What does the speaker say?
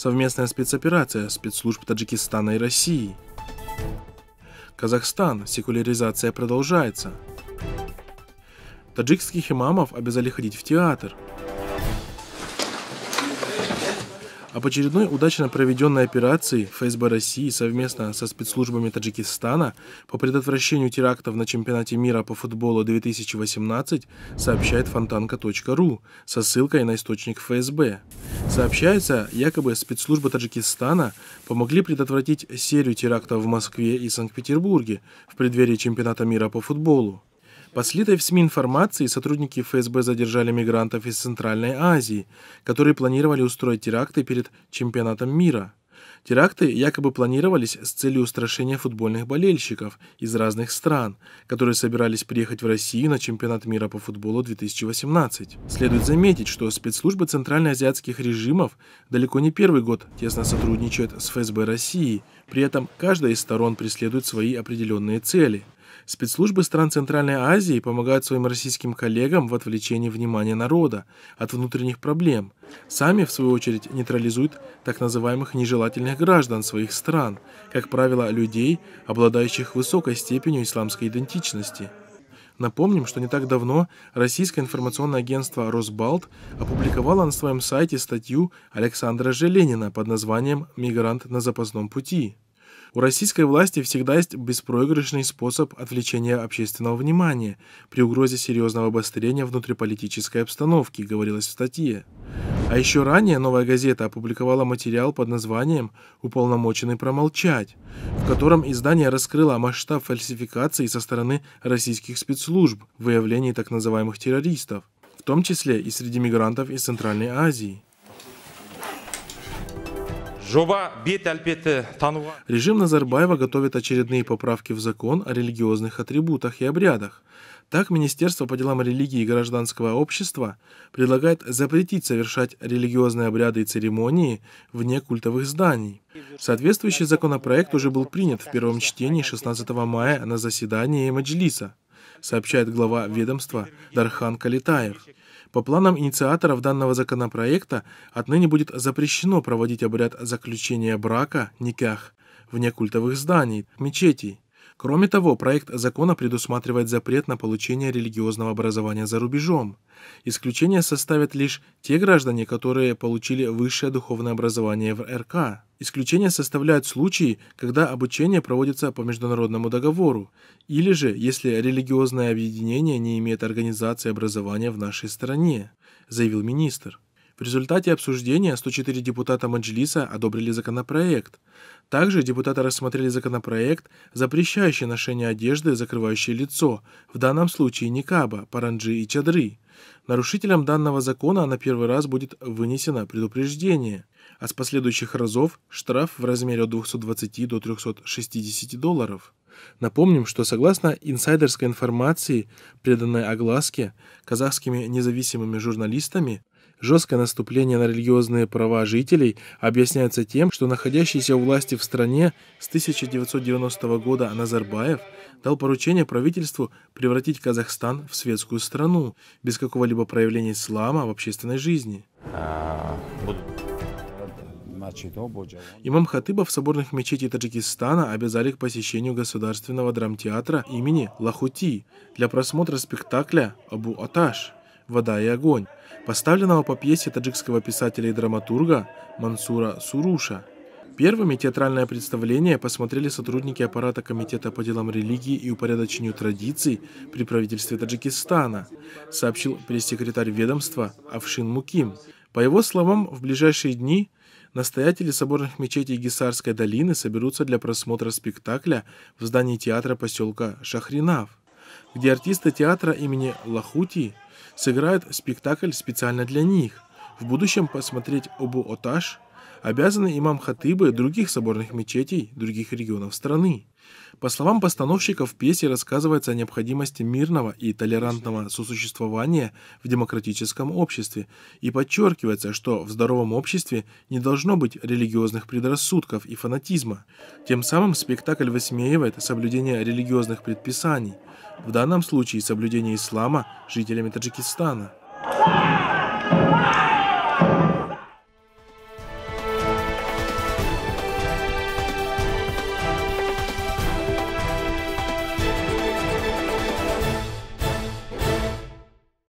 совместная спецоперация спецслужб Таджикистана и России. Казахстан. Секуляризация продолжается. Таджикских имамов обязали ходить в театр. Об очередной удачно проведенной операции ФСБ России совместно со спецслужбами Таджикистана по предотвращению терактов на чемпионате мира по футболу 2018 сообщает фонтанка.ру со ссылкой на источник ФСБ. Сообщается, якобы спецслужбы Таджикистана помогли предотвратить серию терактов в Москве и Санкт-Петербурге в преддверии чемпионата мира по футболу. По слитой в СМИ информации сотрудники ФСБ задержали мигрантов из Центральной Азии, которые планировали устроить теракты перед чемпионатом мира – Теракты якобы планировались с целью устрашения футбольных болельщиков из разных стран, которые собирались приехать в Россию на чемпионат мира по футболу 2018. Следует заметить, что спецслужбы центральноазиатских режимов далеко не первый год тесно сотрудничают с ФСБ России, при этом каждая из сторон преследует свои определенные цели – Спецслужбы стран Центральной Азии помогают своим российским коллегам в отвлечении внимания народа от внутренних проблем. Сами, в свою очередь, нейтрализуют так называемых нежелательных граждан своих стран, как правило, людей, обладающих высокой степенью исламской идентичности. Напомним, что не так давно российское информационное агентство «Росбалт» опубликовало на своем сайте статью Александра Желенина под названием «Мигрант на запасном пути». У российской власти всегда есть беспроигрышный способ отвлечения общественного внимания при угрозе серьезного обострения внутриполитической обстановки, говорилось в статье. А еще ранее «Новая газета» опубликовала материал под названием «Уполномоченный промолчать», в котором издание раскрыло масштаб фальсификации со стороны российских спецслужб в выявлении так называемых террористов, в том числе и среди мигрантов из Центральной Азии. Режим Назарбаева готовит очередные поправки в закон о религиозных атрибутах и обрядах. Так, Министерство по делам религии и гражданского общества предлагает запретить совершать религиозные обряды и церемонии вне культовых зданий. Соответствующий законопроект уже был принят в первом чтении 16 мая на заседании Маджлиса, сообщает глава ведомства Дархан Калитаев. По планам инициаторов данного законопроекта отныне будет запрещено проводить обряд заключения брака, никях, вне культовых зданий, мечетей. Кроме того, проект закона предусматривает запрет на получение религиозного образования за рубежом. Исключение составят лишь те граждане, которые получили высшее духовное образование в РК. Исключение составляют случаи, когда обучение проводится по международному договору, или же если религиозное объединение не имеет организации образования в нашей стране, заявил министр. В результате обсуждения 104 депутата Маджлиса одобрили законопроект. Также депутаты рассмотрели законопроект, запрещающий ношение одежды, закрывающей лицо, в данном случае никаба, паранджи и чадры. Нарушителям данного закона на первый раз будет вынесено предупреждение, а с последующих разов штраф в размере от 220 до 360 долларов. Напомним, что согласно инсайдерской информации, преданной огласке казахскими независимыми журналистами, Жесткое наступление на религиозные права жителей объясняется тем, что находящийся у власти в стране с 1990 года Назарбаев дал поручение правительству превратить Казахстан в светскую страну, без какого-либо проявления ислама в общественной жизни. Имам Хатыба в соборных мечети Таджикистана обязали к посещению Государственного драмтеатра имени Лахути для просмотра спектакля «Абу Аташ». «Вода и огонь», поставленного по пьесе таджикского писателя и драматурга Мансура Суруша. Первыми театральное представление посмотрели сотрудники аппарата Комитета по делам религии и упорядочению традиций при правительстве Таджикистана, сообщил пресс-секретарь ведомства Афшин Муким. По его словам, в ближайшие дни настоятели соборных мечетей Гисарской долины соберутся для просмотра спектакля в здании театра поселка Шахринав, где артисты театра имени Лахути – Сыграют спектакль специально для них. В будущем посмотреть Обу Оташ обязаны имам хатыбы других соборных мечетей других регионов страны. По словам постановщиков, в пьесе рассказывается о необходимости мирного и толерантного сосуществования в демократическом обществе и подчеркивается, что в здоровом обществе не должно быть религиозных предрассудков и фанатизма. Тем самым спектакль высмеивает соблюдение религиозных предписаний, в данном случае соблюдение ислама жителями Таджикистана –